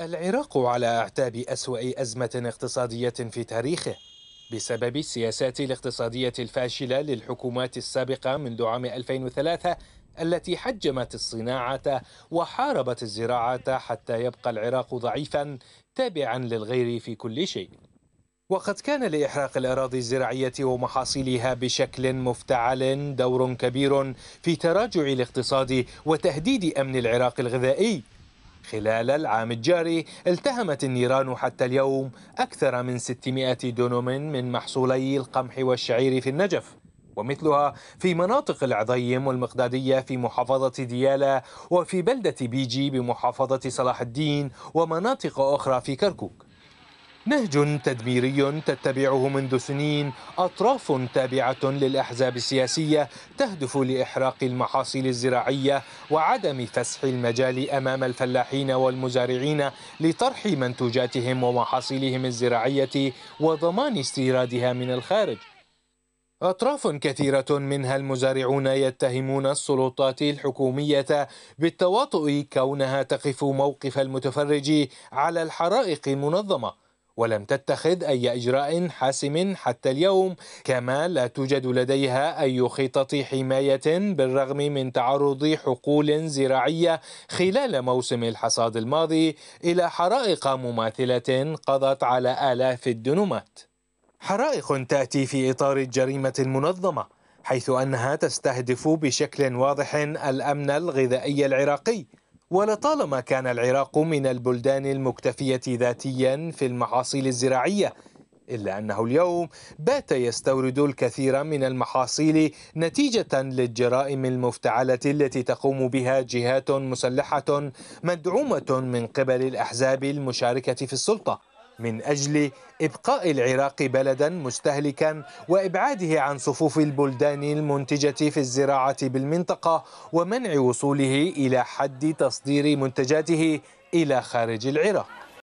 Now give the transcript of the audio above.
العراق على أعتاب أسوأ أزمة اقتصادية في تاريخه بسبب السياسات الاقتصادية الفاشلة للحكومات السابقة منذ عام 2003 التي حجمت الصناعة وحاربت الزراعة حتى يبقى العراق ضعيفا تابعا للغير في كل شيء وقد كان لإحراق الأراضي الزراعية ومحاصيلها بشكل مفتعل دور كبير في تراجع الاقتصاد وتهديد أمن العراق الغذائي خلال العام الجاري التهمت النيران حتى اليوم أكثر من 600 دونم من محصولي القمح والشعير في النجف ومثلها في مناطق العظيم والمقدادية في محافظة ديالى وفي بلدة بيجي بمحافظة صلاح الدين ومناطق أخرى في كركوك نهج تدميري تتبعه منذ سنين أطراف تابعة للأحزاب السياسية تهدف لإحراق المحاصيل الزراعية وعدم فسح المجال أمام الفلاحين والمزارعين لطرح منتوجاتهم ومحاصيلهم الزراعية وضمان استيرادها من الخارج أطراف كثيرة منها المزارعون يتهمون السلطات الحكومية بالتواطؤ كونها تقف موقف المتفرج على الحرائق المنظمة ولم تتخذ أي إجراء حاسم حتى اليوم كما لا توجد لديها أي خطط حماية بالرغم من تعرض حقول زراعية خلال موسم الحصاد الماضي إلى حرائق مماثلة قضت على آلاف الدنومات حرائق تأتي في إطار الجريمة المنظمة حيث أنها تستهدف بشكل واضح الأمن الغذائي العراقي ولطالما كان العراق من البلدان المكتفية ذاتيا في المحاصيل الزراعية إلا أنه اليوم بات يستورد الكثير من المحاصيل نتيجة للجرائم المفتعلة التي تقوم بها جهات مسلحة مدعومة من قبل الأحزاب المشاركة في السلطة من أجل إبقاء العراق بلدا مستهلكا وإبعاده عن صفوف البلدان المنتجة في الزراعة بالمنطقة ومنع وصوله إلى حد تصدير منتجاته إلى خارج العراق